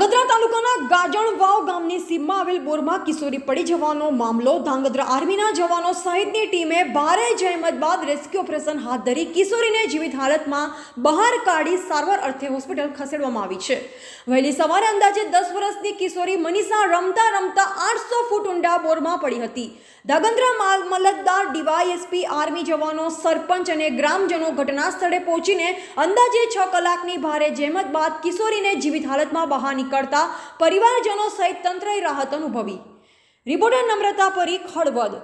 ધાંગધ્રા તાલુકાના ગાજણ વાવ ગામની સીમમાં આવેલ બોરમાં કિશોરી પડી જવાનો મામલો ધાંગધ્રા આર્મીના જવાનો સહિતની ટીમે ભારે જહેમત બાદ રેસ્ક્યુ ઓપરેશન હાથ ધરી કિશોરીને જીવિત હાલતમાં બહાર કાઢી સારવાર અર્થે હોસ્પિટલ ખસેડવામાં આવી છે વહેલી સવારે અંદાજે દસ વર્ષની કિશોરી મનીષા રમતા રમતા આઠસો ફૂટ ઊંડા બોરમાં પડી હતી માલ મલતદાર ડીવાયએસપી આર્મી જવાનો સરપંચ અને ગ્રામજનો ઘટના સ્થળે પહોંચીને અંદાજે છ કલાકની ભારે જહેમત બાદ કિશોરીને જીવિત હાલતમાં બહાર નીકળતા પરિવારજનો સહિત તંત્રએ રાહત અનુભવી રિપોર્ટર નમ્રતા પરી ખળવદ